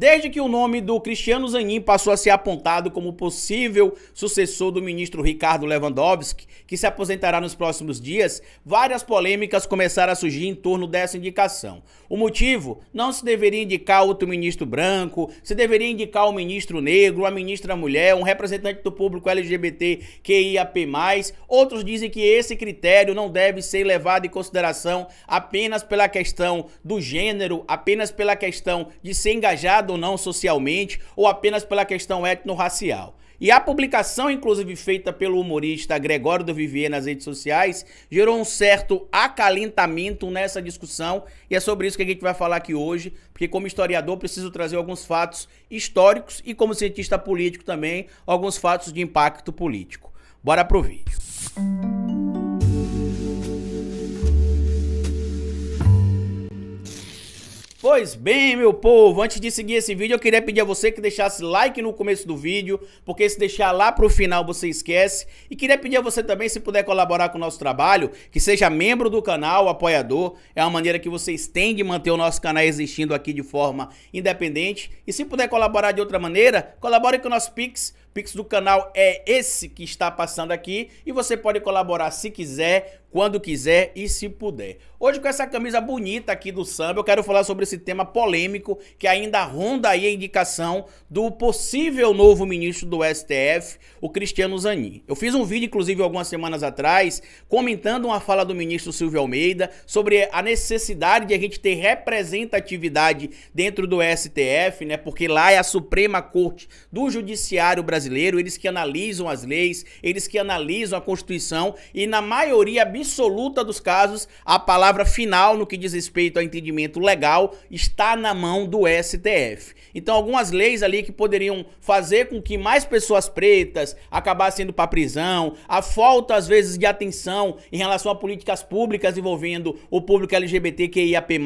Desde que o nome do Cristiano Zanin passou a ser apontado como possível sucessor do ministro Ricardo Lewandowski, que se aposentará nos próximos dias, várias polêmicas começaram a surgir em torno dessa indicação. O motivo? Não se deveria indicar outro ministro branco, se deveria indicar o um ministro negro, a ministra mulher, um representante do público LGBT QIAP+. Outros dizem que esse critério não deve ser levado em consideração apenas pela questão do gênero, apenas pela questão de ser engajado ou não socialmente ou apenas pela questão étnico-racial. E a publicação, inclusive feita pelo humorista Gregório do Vivier nas redes sociais, gerou um certo acalentamento nessa discussão. E é sobre isso que a gente vai falar aqui hoje, porque como historiador preciso trazer alguns fatos históricos e como cientista político também, alguns fatos de impacto político. Bora pro vídeo. Música Pois bem, meu povo, antes de seguir esse vídeo, eu queria pedir a você que deixasse like no começo do vídeo, porque se deixar lá pro final você esquece. E queria pedir a você também, se puder colaborar com o nosso trabalho, que seja membro do canal, apoiador. É uma maneira que vocês têm de manter o nosso canal existindo aqui de forma independente. E se puder colaborar de outra maneira, colabore com o nosso Pix Pix do canal é esse que está passando aqui e você pode colaborar se quiser, quando quiser e se puder. Hoje com essa camisa bonita aqui do samba, eu quero falar sobre esse tema polêmico que ainda ronda aí a indicação do possível novo ministro do STF, o Cristiano Zanin. Eu fiz um vídeo, inclusive, algumas semanas atrás, comentando uma fala do ministro Silvio Almeida sobre a necessidade de a gente ter representatividade dentro do STF, né? Porque lá é a Suprema Corte do Judiciário Brasileiro brasileiro, eles que analisam as leis, eles que analisam a Constituição e na maioria absoluta dos casos, a palavra final no que diz respeito ao entendimento legal está na mão do STF. Então, algumas leis ali que poderiam fazer com que mais pessoas pretas acabassem indo para prisão, a falta às vezes de atenção em relação a políticas públicas envolvendo o público LGBTQIAP+,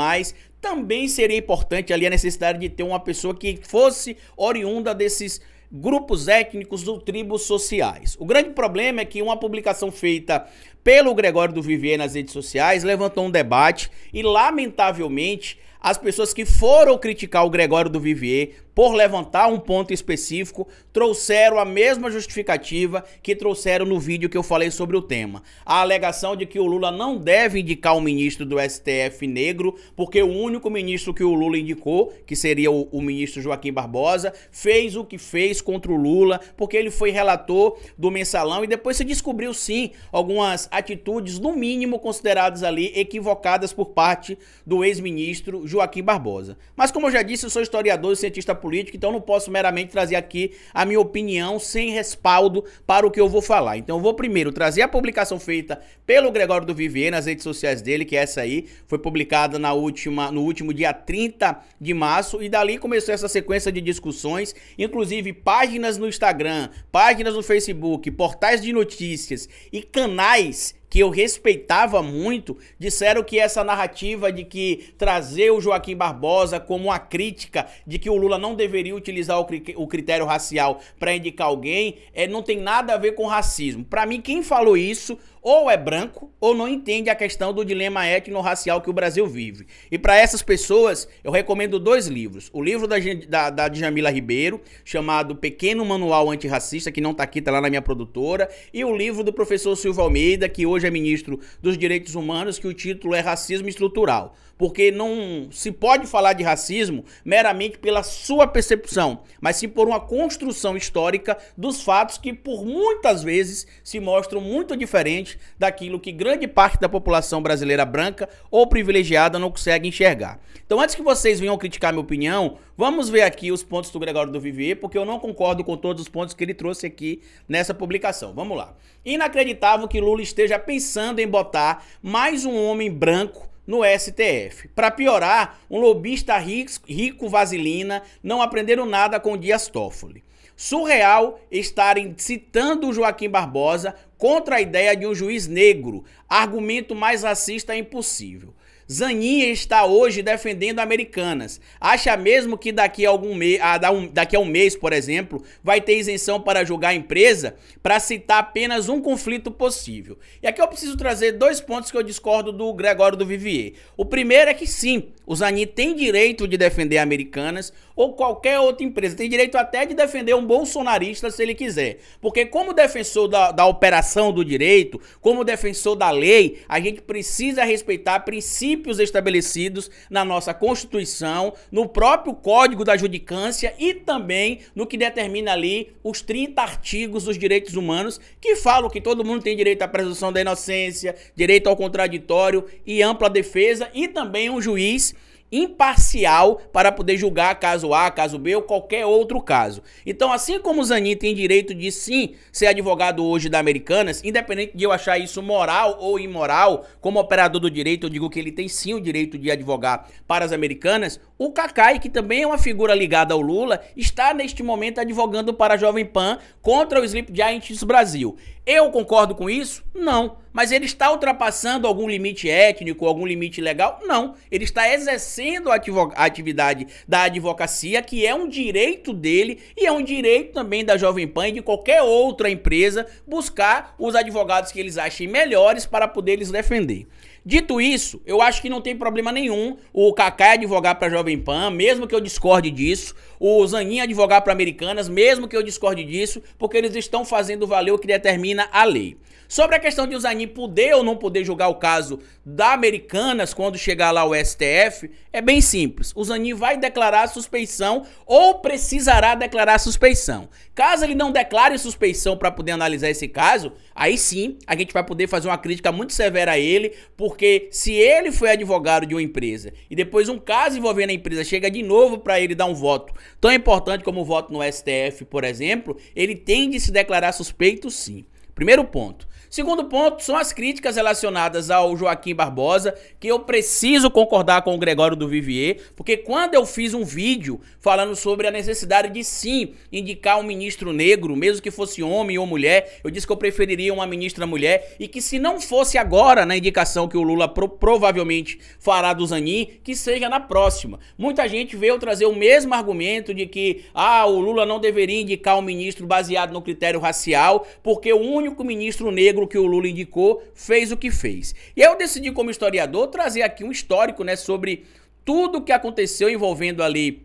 também seria importante ali a necessidade de ter uma pessoa que fosse oriunda desses grupos étnicos ou tribos sociais. O grande problema é que uma publicação feita pelo Gregório do Vivier nas redes sociais levantou um debate e, lamentavelmente, as pessoas que foram criticar o Gregório do Vivier por levantar um ponto específico, trouxeram a mesma justificativa que trouxeram no vídeo que eu falei sobre o tema. A alegação de que o Lula não deve indicar o ministro do STF negro, porque o único ministro que o Lula indicou, que seria o, o ministro Joaquim Barbosa, fez o que fez contra o Lula, porque ele foi relator do mensalão e depois se descobriu sim algumas atitudes, no mínimo consideradas ali equivocadas por parte do ex-ministro Joaquim Barbosa. Mas como eu já disse, eu sou historiador e cientista política, então não posso meramente trazer aqui a minha opinião sem respaldo para o que eu vou falar. Então eu vou primeiro trazer a publicação feita pelo Gregório do Vivier nas redes sociais dele, que é essa aí, foi publicada na última, no último dia 30 de março, e dali começou essa sequência de discussões, inclusive páginas no Instagram, páginas no Facebook, portais de notícias e canais que eu respeitava muito, disseram que essa narrativa de que trazer o Joaquim Barbosa como a crítica de que o Lula não deveria utilizar o critério racial para indicar alguém, é, não tem nada a ver com racismo. Para mim, quem falou isso ou é branco ou não entende a questão do dilema étnico-racial que o Brasil vive. E para essas pessoas, eu recomendo dois livros. O livro da, da, da Djamila Ribeiro, chamado Pequeno Manual Antirracista, que não está aqui, está lá na minha produtora, e o livro do professor Silvio Almeida, que hoje é ministro dos Direitos Humanos, que o título é Racismo Estrutural. Porque não se pode falar de racismo meramente pela sua percepção, mas sim por uma construção histórica dos fatos que por muitas vezes se mostram muito diferentes daquilo que grande parte da população brasileira branca ou privilegiada não consegue enxergar. Então, antes que vocês venham criticar minha opinião, vamos ver aqui os pontos do Gregório do Vivier, porque eu não concordo com todos os pontos que ele trouxe aqui nessa publicação. Vamos lá. Inacreditável que Lula esteja pensando em botar mais um homem branco no STF. Para piorar, um lobista rico, rico vaselina não aprenderam nada com Dias Toffoli. Surreal estarem citando Joaquim Barbosa contra a ideia de um juiz negro, argumento mais racista é impossível. Zanin está hoje defendendo Americanas. Acha mesmo que daqui a, algum mês, ah, daqui a um mês, por exemplo, vai ter isenção para julgar a empresa? Para citar apenas um conflito possível. E aqui eu preciso trazer dois pontos que eu discordo do Gregório do Vivier. O primeiro é que sim, o Zanin tem direito de defender Americanas ou qualquer outra empresa. Tem direito até de defender um bolsonarista se ele quiser. Porque como defensor da, da operação do direito, como defensor da lei, a gente precisa respeitar princípios princípios estabelecidos na nossa Constituição, no próprio Código da Judicância e também no que determina ali os 30 artigos dos direitos humanos que falam que todo mundo tem direito à presunção da inocência, direito ao contraditório e ampla defesa e também um juiz imparcial para poder julgar caso A, caso B ou qualquer outro caso. Então, assim como o Zanin tem direito de sim ser advogado hoje da Americanas, independente de eu achar isso moral ou imoral, como operador do direito, eu digo que ele tem sim o direito de advogar para as Americanas, o Kakai, que também é uma figura ligada ao Lula, está neste momento advogando para a Jovem Pan contra o Sleep Giants Brasil. Eu concordo com isso? Não. Mas ele está ultrapassando algum limite étnico, algum limite legal? Não. Ele está exercendo a atividade da advocacia, que é um direito dele e é um direito também da Jovem Pan e de qualquer outra empresa buscar os advogados que eles achem melhores para poder lhes defender. Dito isso, eu acho que não tem problema nenhum o Kaká advogar para Jovem Pan, mesmo que eu discorde disso, o Zanin advogar para Americanas, mesmo que eu discorde disso, porque eles estão fazendo valer o que determina a lei. Sobre a questão de o Zanin poder ou não poder julgar o caso da Americanas quando chegar lá o STF, é bem simples. O Zanin vai declarar suspeição ou precisará declarar suspeição. Caso ele não declare suspeição para poder analisar esse caso, aí sim a gente vai poder fazer uma crítica muito severa a ele, porque porque se ele foi advogado de uma empresa e depois um caso envolvendo a empresa chega de novo para ele dar um voto tão importante como o voto no STF, por exemplo, ele tem de se declarar suspeito sim. Primeiro ponto. Segundo ponto são as críticas relacionadas ao Joaquim Barbosa, que eu preciso concordar com o Gregório do Vivier, porque quando eu fiz um vídeo falando sobre a necessidade de sim indicar um ministro negro, mesmo que fosse homem ou mulher, eu disse que eu preferiria uma ministra mulher e que se não fosse agora na indicação que o Lula pro provavelmente fará do Zanin, que seja na próxima. Muita gente veio trazer o mesmo argumento de que ah, o Lula não deveria indicar um ministro baseado no critério racial, porque o único ministro negro currículo que o Lula indicou, fez o que fez. E eu decidi, como historiador, trazer aqui um histórico né, sobre tudo o que aconteceu envolvendo ali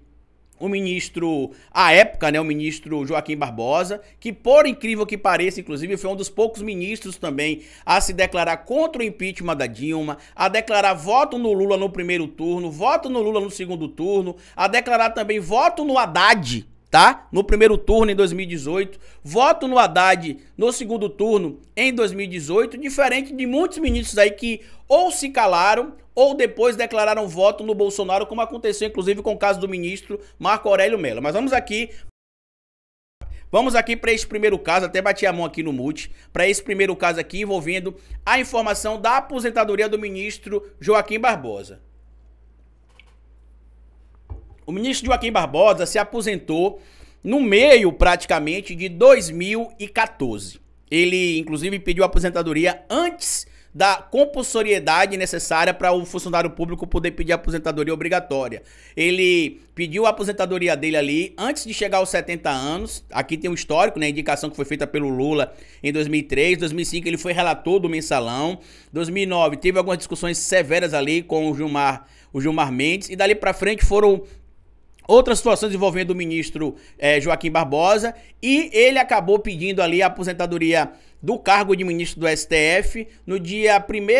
o ministro, à época, né, o ministro Joaquim Barbosa, que por incrível que pareça, inclusive, foi um dos poucos ministros também a se declarar contra o impeachment da Dilma, a declarar voto no Lula no primeiro turno, voto no Lula no segundo turno, a declarar também voto no Haddad tá? No primeiro turno em 2018, voto no Haddad no segundo turno em 2018, diferente de muitos ministros aí que ou se calaram ou depois declararam voto no Bolsonaro, como aconteceu inclusive com o caso do ministro Marco Aurélio Mello. Mas vamos aqui Vamos aqui para esse primeiro caso, até bati a mão aqui no mute, para esse primeiro caso aqui envolvendo a informação da aposentadoria do ministro Joaquim Barbosa. O ministro Joaquim Barbosa se aposentou no meio praticamente de 2014. Ele, inclusive, pediu aposentadoria antes da compulsoriedade necessária para o funcionário público poder pedir aposentadoria obrigatória. Ele pediu a aposentadoria dele ali antes de chegar aos 70 anos. Aqui tem um histórico, né? Indicação que foi feita pelo Lula em 2003, 2005 ele foi relator do mensalão, 2009 teve algumas discussões severas ali com o Gilmar, o Gilmar Mendes e dali para frente foram outras situações envolvendo o ministro é, Joaquim Barbosa e ele acabou pedindo ali a aposentadoria do cargo de ministro do STF no dia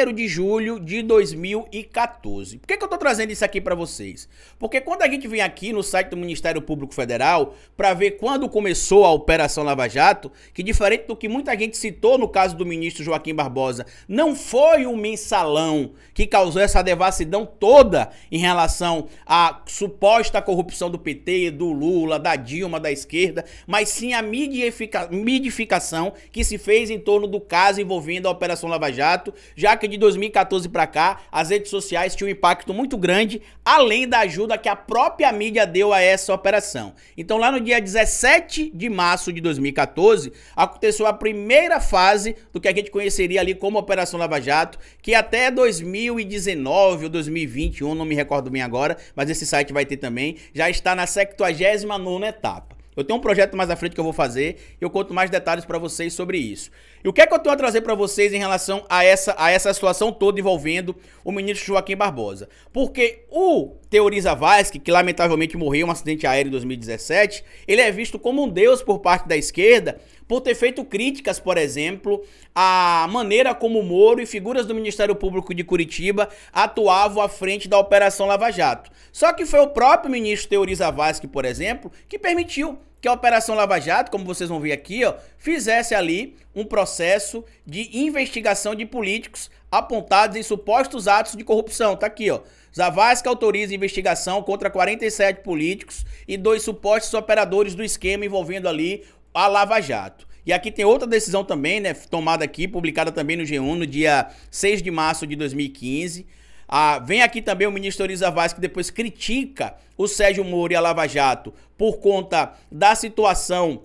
1 de julho de 2014. Por que, que eu estou trazendo isso aqui para vocês? Porque quando a gente vem aqui no site do Ministério Público Federal para ver quando começou a Operação Lava Jato, que diferente do que muita gente citou no caso do ministro Joaquim Barbosa, não foi o mensalão que causou essa devassidão toda em relação à suposta corrupção do PT, do Lula, da Dilma, da esquerda, mas sim a midificação que se fez fez em torno do caso envolvendo a Operação Lava Jato, já que de 2014 para cá as redes sociais tinham um impacto muito grande, além da ajuda que a própria mídia deu a essa operação. Então, lá no dia 17 de março de 2014, aconteceu a primeira fase do que a gente conheceria ali como Operação Lava Jato, que até 2019 ou 2021, não me recordo bem agora, mas esse site vai ter também, já está na 79 nona etapa. Eu tenho um projeto mais à frente que eu vou fazer e eu conto mais detalhes para vocês sobre isso. E o que é que eu tenho a trazer para vocês em relação a essa, a essa situação toda envolvendo o ministro Joaquim Barbosa? Porque o Teoriza Vasque, que lamentavelmente morreu em um acidente aéreo em 2017, ele é visto como um deus por parte da esquerda por ter feito críticas, por exemplo, à maneira como Moro e figuras do Ministério Público de Curitiba atuavam à frente da Operação Lava Jato. Só que foi o próprio ministro Teoriza Vasque, por exemplo, que permitiu que a Operação Lava Jato, como vocês vão ver aqui, ó, fizesse ali um processo de investigação de políticos apontados em supostos atos de corrupção. Tá aqui, ó. Zavascka autoriza investigação contra 47 políticos e dois supostos operadores do esquema envolvendo ali a Lava Jato. E aqui tem outra decisão também, né, tomada aqui, publicada também no G1 no dia 6 de março de 2015, ah, vem aqui também o ministro Oriza Vaz, que depois critica o Sérgio Moro e a Lava Jato por conta da situação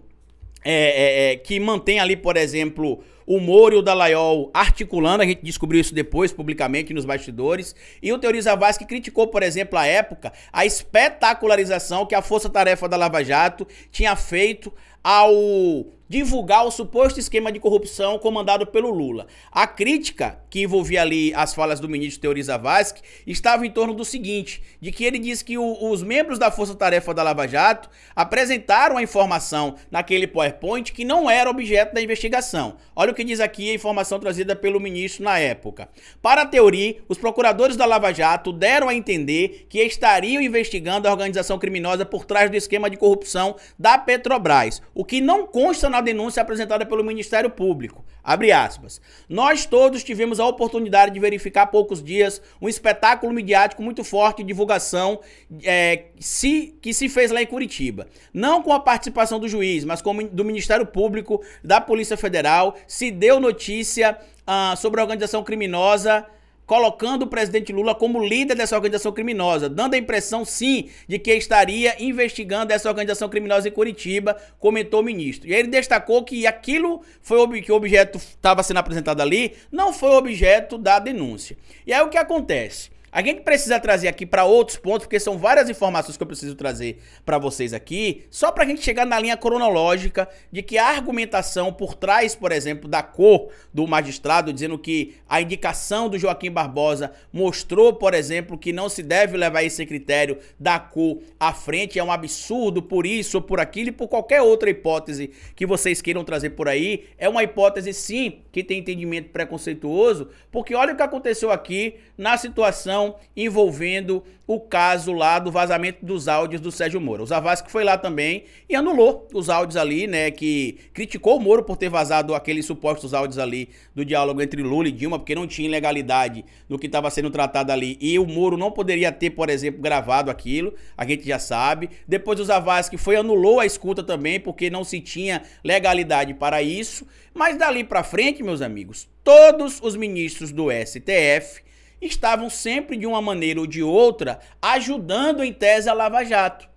é, é, é que mantém ali, por exemplo, o Moro e o Dallaiol articulando, a gente descobriu isso depois, publicamente, nos bastidores, e o Teoriza Vaz que criticou, por exemplo, à época, a espetacularização que a Força Tarefa da Lava Jato tinha feito ao divulgar o suposto esquema de corrupção comandado pelo Lula. A crítica que envolvia ali as falas do ministro Teori Zavascki estava em torno do seguinte, de que ele disse que o, os membros da Força Tarefa da Lava Jato apresentaram a informação naquele PowerPoint que não era objeto da investigação. Olha o que diz aqui a informação trazida pelo ministro na época. Para a teoria, os procuradores da Lava Jato deram a entender que estariam investigando a organização criminosa por trás do esquema de corrupção da Petrobras o que não consta na denúncia apresentada pelo Ministério Público. Abre aspas. Nós todos tivemos a oportunidade de verificar há poucos dias um espetáculo midiático muito forte de divulgação é, se, que se fez lá em Curitiba. Não com a participação do juiz, mas com, do Ministério Público, da Polícia Federal, se deu notícia ah, sobre a organização criminosa colocando o presidente Lula como líder dessa organização criminosa, dando a impressão, sim, de que estaria investigando essa organização criminosa em Curitiba, comentou o ministro. E aí ele destacou que aquilo foi que o objeto estava sendo apresentado ali não foi objeto da denúncia. E aí o que acontece? A gente precisa trazer aqui para outros pontos, porque são várias informações que eu preciso trazer para vocês aqui, só para a gente chegar na linha cronológica de que a argumentação por trás, por exemplo, da cor do magistrado, dizendo que a indicação do Joaquim Barbosa mostrou, por exemplo, que não se deve levar esse critério da cor à frente, é um absurdo por isso, por aquilo e por qualquer outra hipótese que vocês queiram trazer por aí, é uma hipótese sim que tem entendimento preconceituoso, porque olha o que aconteceu aqui na situação investigação envolvendo o caso lá do vazamento dos áudios do Sérgio Moro. O Zavascki foi lá também e anulou os áudios ali, né, que criticou o Moro por ter vazado aqueles supostos áudios ali do diálogo entre Lula e Dilma, porque não tinha ilegalidade no que estava sendo tratado ali e o Moro não poderia ter, por exemplo, gravado aquilo, a gente já sabe. Depois o Zavascki foi anulou a escuta também, porque não se tinha legalidade para isso, mas dali para frente, meus amigos, todos os ministros do STF estavam sempre de uma maneira ou de outra ajudando em tese a Lava Jato,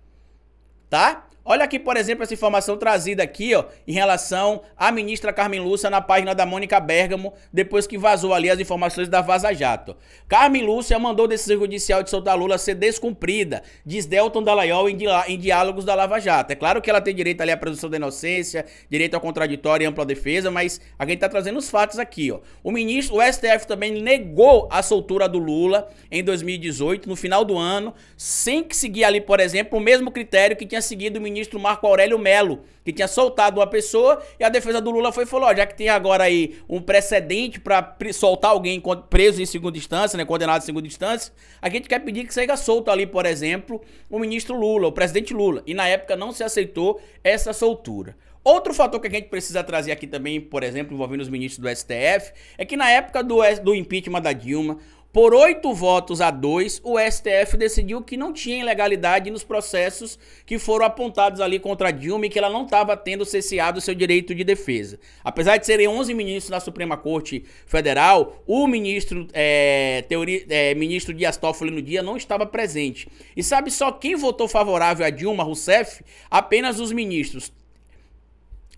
tá? Olha aqui, por exemplo, essa informação trazida aqui, ó, em relação à ministra Carmen Lúcia na página da Mônica Bergamo, depois que vazou ali as informações da Vaza Jato. Carmen Lúcia mandou decisão judicial de soltar Lula ser descumprida, diz Delton Dallaiol em, em diálogos da Lava Jato. É claro que ela tem direito ali à presunção da inocência, direito ao contraditório e ampla defesa, mas a gente tá trazendo os fatos aqui, ó. O ministro, o STF também negou a soltura do Lula em 2018, no final do ano, sem que seguir ali, por exemplo, o mesmo critério que tinha seguido o ministro ministro Marco Aurélio Melo, que tinha soltado uma pessoa e a defesa do Lula foi e falou, ó, já que tem agora aí um precedente para soltar alguém preso em segunda instância, né, condenado em segunda instância, a gente quer pedir que seja solto ali, por exemplo, o ministro Lula, o presidente Lula. E na época não se aceitou essa soltura. Outro fator que a gente precisa trazer aqui também, por exemplo, envolvendo os ministros do STF, é que na época do, do impeachment da Dilma, por oito votos a dois, o STF decidiu que não tinha ilegalidade nos processos que foram apontados ali contra Dilma e que ela não estava tendo cesseado seu direito de defesa. Apesar de serem 11 ministros na Suprema Corte Federal, o ministro, é, teori, é, ministro Dias Toffoli no dia não estava presente. E sabe só quem votou favorável a Dilma Rousseff? Apenas os ministros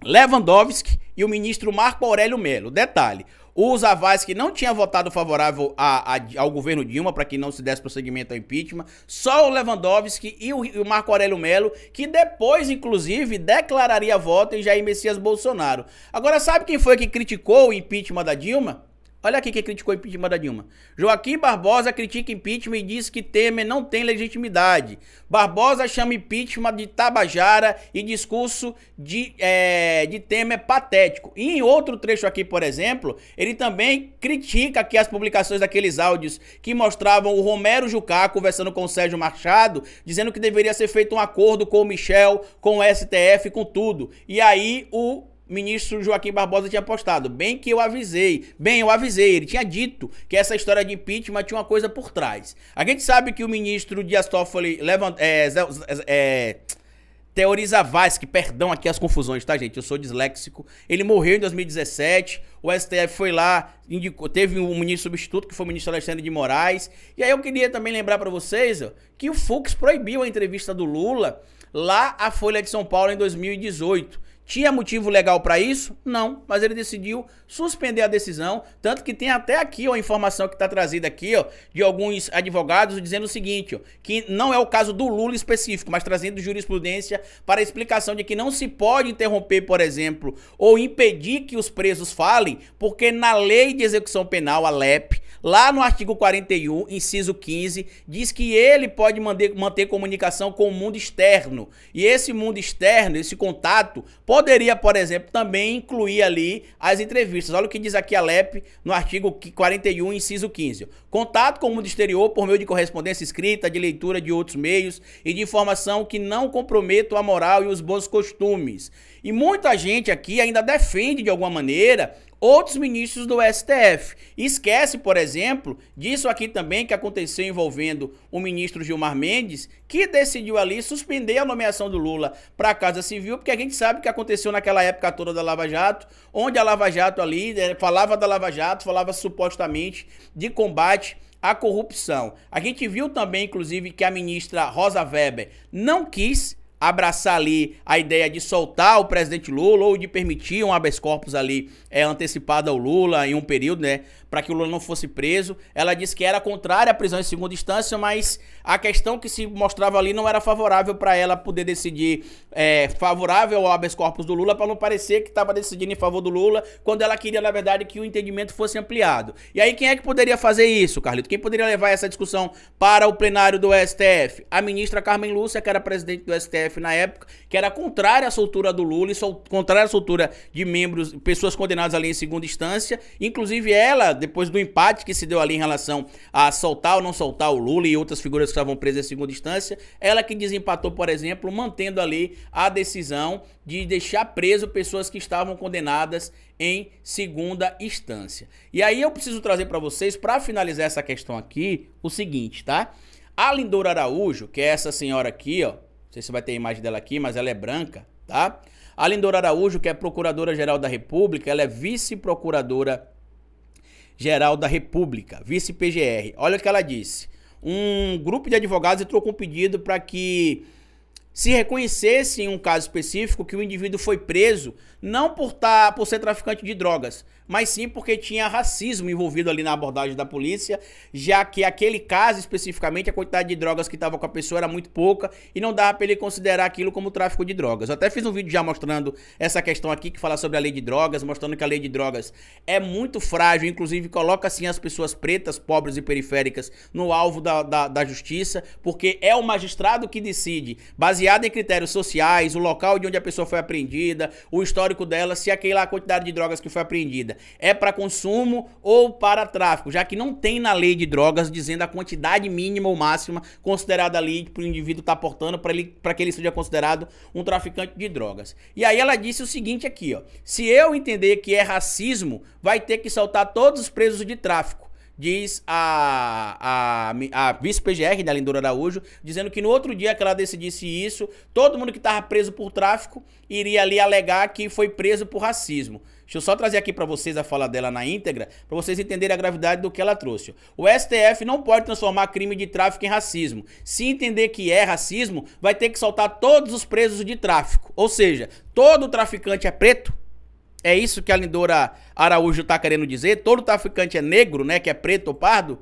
Lewandowski e o ministro Marco Aurélio Melo. Detalhe, o que não tinha votado favorável a, a, ao governo Dilma para que não se desse prosseguimento ao impeachment. Só o Lewandowski e o, e o Marco Aurélio Melo, que depois, inclusive, declararia voto em Jair Messias Bolsonaro. Agora, sabe quem foi que criticou o impeachment da Dilma? Olha aqui quem criticou o impeachment da Dilma. Joaquim Barbosa critica impeachment e diz que Temer não tem legitimidade. Barbosa chama impeachment de tabajara e discurso de, é, de Temer patético. E em outro trecho aqui, por exemplo, ele também critica que as publicações daqueles áudios que mostravam o Romero Jucá conversando com o Sérgio Machado, dizendo que deveria ser feito um acordo com o Michel, com o STF, com tudo. E aí o ministro Joaquim Barbosa tinha postado. Bem que eu avisei. Bem, eu avisei. Ele tinha dito que essa história de impeachment tinha uma coisa por trás. A gente sabe que o ministro Dias Toffoli levanta, é, é, Teoriza perdão aqui as confusões, tá, gente? Eu sou disléxico. Ele morreu em 2017. O STF foi lá, indicou, teve um ministro substituto, que foi o ministro Alexandre de Moraes. E aí eu queria também lembrar para vocês ó, que o Fux proibiu a entrevista do Lula lá à Folha de São Paulo em 2018. Tinha motivo legal para isso? Não, mas ele decidiu suspender a decisão, tanto que tem até aqui ó, a informação que está trazida aqui ó, de alguns advogados dizendo o seguinte, ó, que não é o caso do Lula específico, mas trazendo jurisprudência para a explicação de que não se pode interromper, por exemplo, ou impedir que os presos falem, porque na lei de execução penal, a LEP, lá no artigo 41, inciso 15, diz que ele pode manter, manter comunicação com o mundo externo, e esse mundo externo, esse contato, pode Poderia, por exemplo, também incluir ali as entrevistas. Olha o que diz aqui a LEP no artigo 41, inciso 15. Contato com o mundo exterior por meio de correspondência escrita, de leitura de outros meios e de informação que não comprometam a moral e os bons costumes. E muita gente aqui ainda defende, de alguma maneira, outros ministros do STF. Esquece, por exemplo, disso aqui também que aconteceu envolvendo o ministro Gilmar Mendes, que decidiu ali suspender a nomeação do Lula para a Casa Civil, porque a gente sabe o que aconteceu naquela época toda da Lava Jato, onde a Lava Jato ali né, falava da Lava Jato, falava supostamente de combate à corrupção. A gente viu também, inclusive, que a ministra Rosa Weber não quis abraçar ali a ideia de soltar o presidente Lula ou de permitir um habeas corpus ali é, antecipado ao Lula em um período, né? para que o Lula não fosse preso. Ela disse que era contrária à prisão em segunda instância, mas a questão que se mostrava ali não era favorável para ela poder decidir é, favorável ao habeas corpus do Lula, para não parecer que estava decidindo em favor do Lula, quando ela queria, na verdade, que o entendimento fosse ampliado. E aí, quem é que poderia fazer isso, Carlito? Quem poderia levar essa discussão para o plenário do STF? A ministra Carmen Lúcia, que era presidente do STF na época, que era contrária à soltura do Lula e sol... contrária à soltura de membros, pessoas condenadas ali em segunda instância. Inclusive, ela depois do empate que se deu ali em relação a soltar ou não soltar o Lula e outras figuras que estavam presas em segunda instância, ela que desempatou, por exemplo, mantendo ali a decisão de deixar preso pessoas que estavam condenadas em segunda instância. E aí eu preciso trazer para vocês, para finalizar essa questão aqui, o seguinte, tá? A Lindor Araújo, que é essa senhora aqui, ó, não sei se vai ter a imagem dela aqui, mas ela é branca, tá? A Lindor Araújo, que é Procuradora-Geral da República, ela é vice-procuradora Geral da República, vice-PGR. Olha o que ela disse. Um grupo de advogados entrou com um pedido para que se reconhecesse em um caso específico que o indivíduo foi preso não por, tá, por ser traficante de drogas, mas sim porque tinha racismo envolvido ali na abordagem da polícia, já que aquele caso especificamente a quantidade de drogas que estava com a pessoa era muito pouca e não dava para ele considerar aquilo como tráfico de drogas. Eu até fiz um vídeo já mostrando essa questão aqui que fala sobre a lei de drogas, mostrando que a lei de drogas é muito frágil, inclusive coloca assim as pessoas pretas, pobres e periféricas no alvo da, da, da justiça, porque é o magistrado que decide, baseado baseada em critérios sociais, o local de onde a pessoa foi apreendida, o histórico dela, se aquela quantidade de drogas que foi apreendida é para consumo ou para tráfico, já que não tem na lei de drogas dizendo a quantidade mínima ou máxima considerada ali para o indivíduo estar tá portando para que ele seja considerado um traficante de drogas. E aí ela disse o seguinte aqui, ó: se eu entender que é racismo, vai ter que soltar todos os presos de tráfico diz a, a, a vice-PGR da né, Lindora Araújo, dizendo que no outro dia que ela decidisse isso, todo mundo que estava preso por tráfico iria ali alegar que foi preso por racismo. Deixa eu só trazer aqui para vocês a fala dela na íntegra, para vocês entenderem a gravidade do que ela trouxe. O STF não pode transformar crime de tráfico em racismo. Se entender que é racismo, vai ter que soltar todos os presos de tráfico. Ou seja, todo traficante é preto? É isso que a Lindora Araújo tá querendo dizer? Todo traficante é negro, né? Que é preto ou pardo?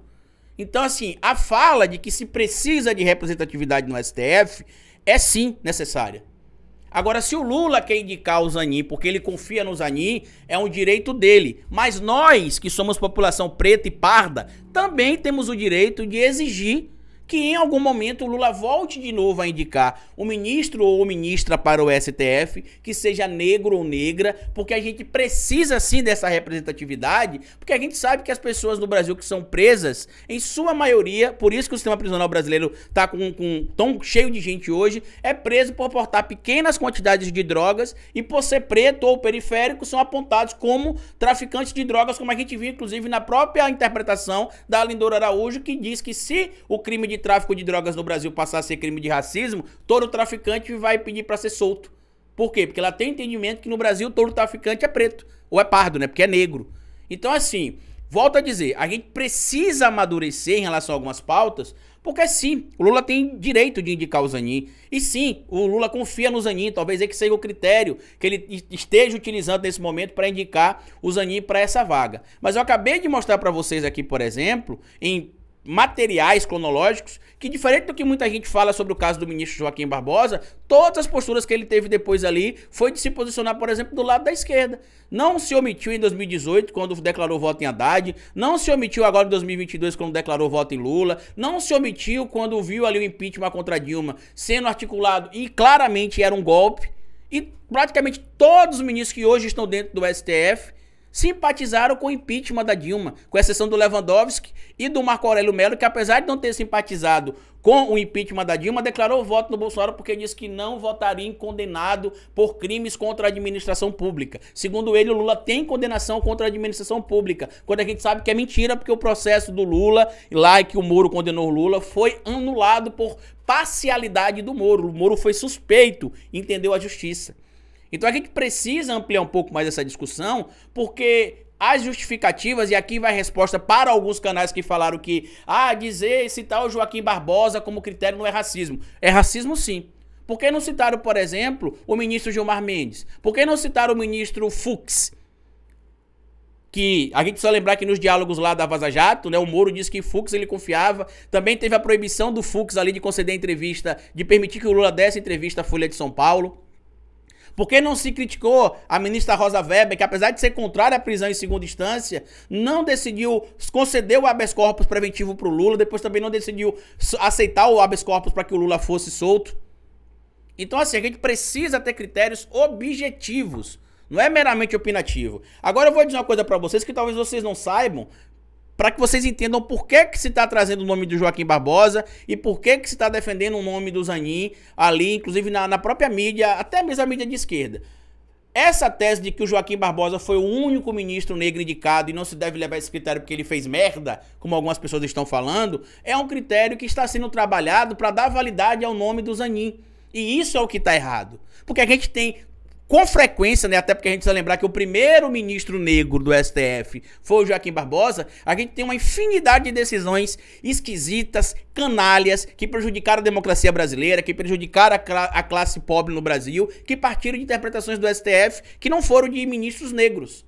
Então, assim, a fala de que se precisa de representatividade no STF é sim necessária. Agora, se o Lula quer indicar o Zanin porque ele confia no Zanin, é um direito dele. Mas nós, que somos população preta e parda, também temos o direito de exigir que em algum momento o Lula volte de novo a indicar o ministro ou ministra para o STF que seja negro ou negra, porque a gente precisa sim dessa representatividade, porque a gente sabe que as pessoas no Brasil que são presas, em sua maioria, por isso que o sistema prisional brasileiro está com, com tão cheio de gente hoje, é preso por portar pequenas quantidades de drogas e por ser preto ou periférico são apontados como traficantes de drogas, como a gente viu inclusive na própria interpretação da Lindora Araújo, que diz que se o crime de tráfico de drogas no Brasil passar a ser crime de racismo, todo traficante vai pedir para ser solto. Por quê? Porque ela tem entendimento que no Brasil todo traficante é preto, ou é pardo, né? Porque é negro. Então, assim, volto a dizer, a gente precisa amadurecer em relação a algumas pautas, porque sim, o Lula tem direito de indicar o Zanin. E sim, o Lula confia no Zanin. Talvez que seja o critério que ele esteja utilizando nesse momento para indicar o Zanin para essa vaga. Mas eu acabei de mostrar para vocês aqui, por exemplo, em materiais, cronológicos, que diferente do que muita gente fala sobre o caso do ministro Joaquim Barbosa, todas as posturas que ele teve depois ali foi de se posicionar, por exemplo, do lado da esquerda. Não se omitiu em 2018, quando declarou voto em Haddad, não se omitiu agora em 2022, quando declarou voto em Lula, não se omitiu quando viu ali o impeachment contra Dilma sendo articulado e claramente era um golpe, e praticamente todos os ministros que hoje estão dentro do STF simpatizaram com o impeachment da Dilma, com exceção do Lewandowski e do Marco Aurélio Melo, que apesar de não ter simpatizado com o impeachment da Dilma, declarou voto no Bolsonaro porque disse que não votaria em condenado por crimes contra a administração pública. Segundo ele, o Lula tem condenação contra a administração pública, quando a gente sabe que é mentira, porque o processo do Lula, lá que o Moro condenou o Lula, foi anulado por parcialidade do Moro. O Moro foi suspeito, entendeu a justiça. Então a gente precisa ampliar um pouco mais essa discussão, porque as justificativas, e aqui vai a resposta para alguns canais que falaram que, ah, dizer citar o Joaquim Barbosa como critério não é racismo. É racismo sim. Por que não citaram, por exemplo, o ministro Gilmar Mendes? Por que não citaram o ministro Fux? Que a gente precisa lembrar que nos diálogos lá da Vaza Jato, né, o Moro disse que Fux ele confiava. Também teve a proibição do Fux ali de conceder entrevista, de permitir que o Lula desse entrevista à Folha de São Paulo. Por que não se criticou a ministra Rosa Weber, que apesar de ser contrária à prisão em segunda instância, não decidiu conceder o habeas corpus preventivo para o Lula, depois também não decidiu aceitar o habeas corpus para que o Lula fosse solto? Então, assim, a gente precisa ter critérios objetivos. Não é meramente opinativo. Agora eu vou dizer uma coisa para vocês que talvez vocês não saibam, para que vocês entendam por que, que se está trazendo o nome do Joaquim Barbosa e por que, que se está defendendo o nome do Zanin ali, inclusive na, na própria mídia, até mesmo a mídia de esquerda. Essa tese de que o Joaquim Barbosa foi o único ministro negro indicado e não se deve levar esse critério porque ele fez merda, como algumas pessoas estão falando, é um critério que está sendo trabalhado para dar validade ao nome do Zanin. E isso é o que está errado. Porque a gente tem com frequência, né, até porque a gente precisa lembrar que o primeiro ministro negro do STF foi o Joaquim Barbosa, a gente tem uma infinidade de decisões esquisitas, canalhas, que prejudicaram a democracia brasileira, que prejudicaram a, a classe pobre no Brasil, que partiram de interpretações do STF que não foram de ministros negros.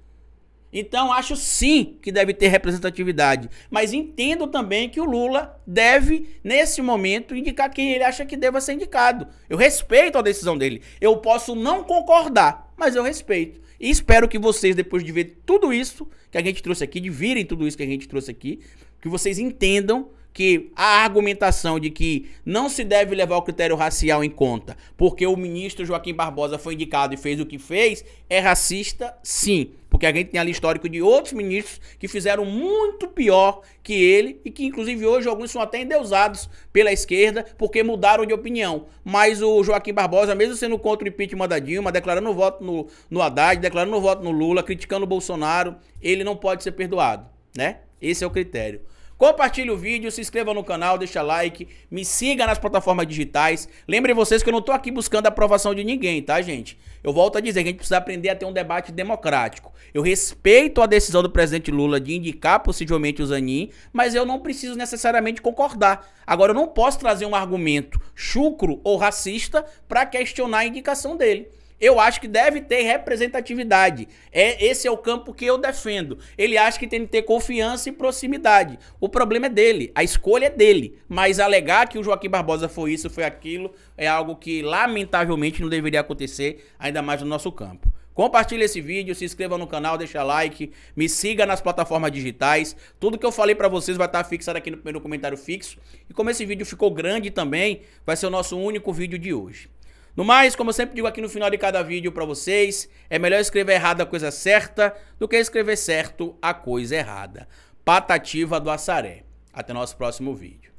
Então, acho sim que deve ter representatividade. Mas entendo também que o Lula deve, nesse momento, indicar quem ele acha que deva ser indicado. Eu respeito a decisão dele. Eu posso não concordar, mas eu respeito. E espero que vocês, depois de ver tudo isso que a gente trouxe aqui, de virem tudo isso que a gente trouxe aqui, que vocês entendam que a argumentação de que não se deve levar o critério racial em conta, porque o ministro Joaquim Barbosa foi indicado e fez o que fez, é racista, sim. Porque a gente tem ali histórico de outros ministros que fizeram muito pior que ele e que, inclusive, hoje alguns são até endeusados pela esquerda porque mudaram de opinião. Mas o Joaquim Barbosa, mesmo sendo contra o impeachment da Dilma, declarando voto no, no Haddad, declarando voto no Lula, criticando o Bolsonaro, ele não pode ser perdoado, né? Esse é o critério. Compartilhe o vídeo, se inscreva no canal, deixa like, me siga nas plataformas digitais. Lembrem vocês que eu não tô aqui buscando a aprovação de ninguém, tá, gente? Eu volto a dizer que a gente precisa aprender a ter um debate democrático. Eu respeito a decisão do presidente Lula de indicar possivelmente o Zanin, mas eu não preciso necessariamente concordar. Agora, eu não posso trazer um argumento chucro ou racista para questionar a indicação dele eu acho que deve ter representatividade. É, esse é o campo que eu defendo. Ele acha que tem que ter confiança e proximidade. O problema é dele, a escolha é dele. Mas alegar que o Joaquim Barbosa foi isso, foi aquilo, é algo que lamentavelmente não deveria acontecer, ainda mais no nosso campo. Compartilhe esse vídeo, se inscreva no canal, deixa like, me siga nas plataformas digitais. Tudo que eu falei para vocês vai estar tá fixado aqui no primeiro comentário fixo. E como esse vídeo ficou grande também, vai ser o nosso único vídeo de hoje. No mais, como eu sempre digo aqui no final de cada vídeo para vocês, é melhor escrever errado a coisa certa do que escrever certo a coisa errada. Patativa do Assaré. Até nosso próximo vídeo.